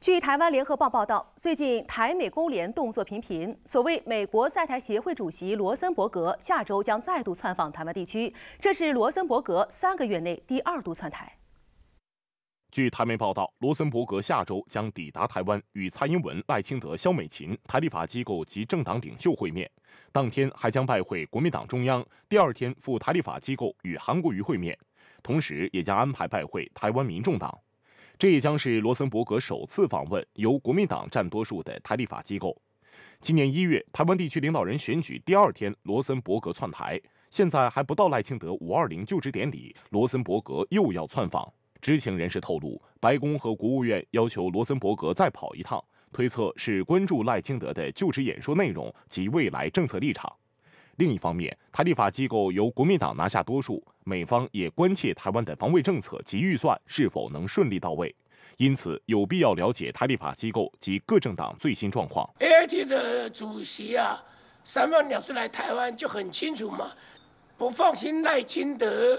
据台湾联合报报道，最近台美勾连动作频频。所谓美国在台协会主席罗森伯格下周将再度窜访台湾地区，这是罗森伯格三个月内第二度窜台。据台媒报道，罗森伯格下周将抵达台湾，与蔡英文、赖清德、萧美琴、台立法机构及政党领袖会面。当天还将拜会国民党中央，第二天赴台立法机构与韩国瑜会面，同时也将安排拜会台湾民众党。这也将是罗森伯格首次访问由国民党占多数的台立法机构。今年一月，台湾地区领导人选举第二天，罗森伯格窜台，现在还不到赖清德五二零就职典礼，罗森伯格又要窜访。知情人士透露，白宫和国务院要求罗森伯格再跑一趟，推测是关注赖清德的就职演说内容及未来政策立场。另一方面，台立法机构由国民党拿下多数，美方也关切台湾的防卫政策及预算是否能顺利到位，因此有必要了解台立法机构及各政党最新状况。AIT 的主席啊，三番两次来台湾就很清楚嘛，不放心赖清德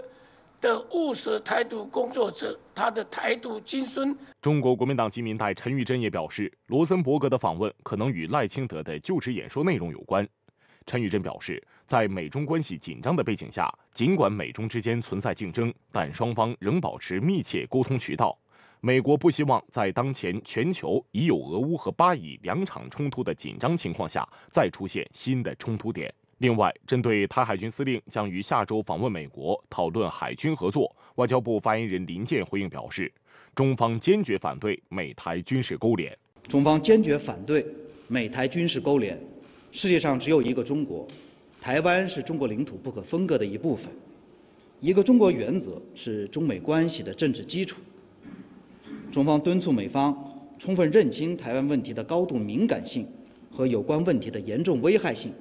的务实台独工作者，他的台独精孙。中国国民党基民代陈玉珍也表示，罗森伯格的访问可能与赖清德的就职演说内容有关。陈玉珍表示，在美中关系紧张的背景下，尽管美中之间存在竞争，但双方仍保持密切沟通渠道。美国不希望在当前全球已有俄乌和巴以两场冲突的紧张情况下，再出现新的冲突点。另外，针对台海军司令将于下周访问美国，讨论海军合作，外交部发言人林健回应表示，中方坚决反对美台军事勾连。中方坚决反对美台军事勾连。世界上只有一个中国，台湾是中国领土不可分割的一部分。一个中国原则是中美关系的政治基础。中方敦促美方充分认清台湾问题的高度敏感性和有关问题的严重危害性，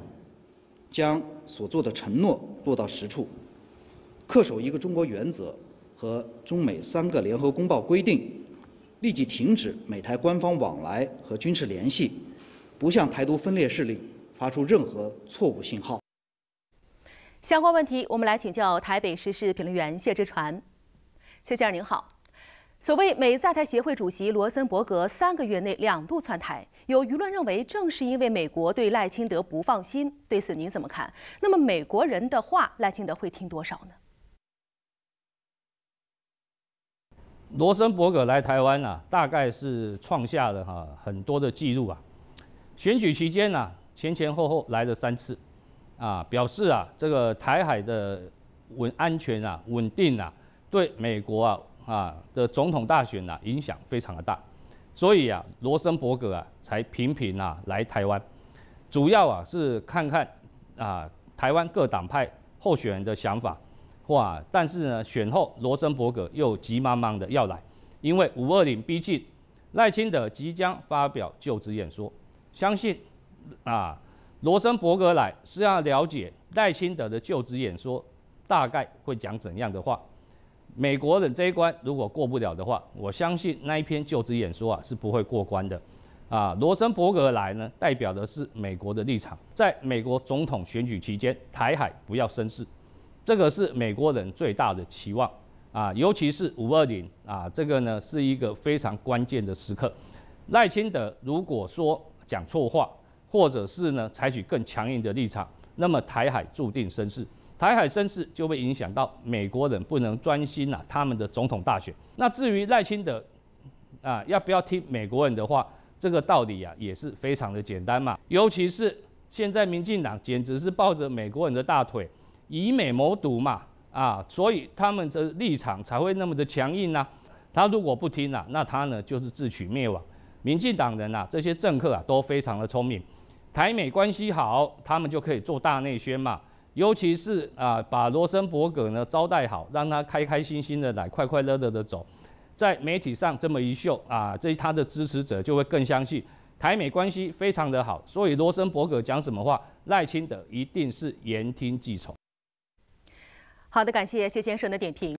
将所做的承诺落到实处，恪守一个中国原则和中美三个联合公报规定，立即停止美台官方往来和军事联系，不向台独分裂势力。发出任何错误信号。相关问题，我们来请教台北时事评论员谢志传。谢先生您好。所谓美在台协会主席罗森伯格三个月内两度窜台，有舆论认为正是因为美国对赖清德不放心，对此您怎么看？那么美国人的话，赖清德会听多少呢？罗森伯格来台湾呢，大概是创下了哈很多的记录啊。选举期间呢？前前后后来了三次，啊，表示啊，这个台海的稳安全啊、稳定啊，对美国啊啊的总统大选啊影响非常的大，所以啊，罗森伯格啊才频频啊来台湾，主要啊是看看啊台湾各党派候选人的想法，哇！但是呢，选后罗森伯格又急忙忙的要来，因为五二零逼近，赖清德即将发表就职演说，相信。啊，罗森伯格来是要了解赖清德的就职演说大概会讲怎样的话。美国人这一关如果过不了的话，我相信那一篇就职演说啊是不会过关的。啊，罗森伯格来呢，代表的是美国的立场，在美国总统选举期间，台海不要生事，这个是美国人最大的期望啊，尤其是五二零啊，这个呢是一个非常关键的时刻。赖清德如果说讲错话，或者是呢，采取更强硬的立场，那么台海注定生事，台海生事就会影响到美国人不能专心呐他们的总统大选。那至于赖清德啊，要不要听美国人的话，这个道理啊也是非常的简单嘛。尤其是现在民进党简直是抱着美国人的大腿，以美谋独嘛，啊，所以他们的立场才会那么的强硬呐。他如果不听啊，那他呢就是自取灭亡。民进党人啊，这些政客啊都非常的聪明。台美关系好，他们就可以做大内宣嘛。尤其是啊，把罗森伯格呢招待好，让他开开心心的来，快快乐乐的走，在媒体上这么一秀啊，这他的支持者就会更相信台美关系非常的好。所以罗森伯格讲什么话，赖清德一定是言听计从。好的，感谢谢先生的点评。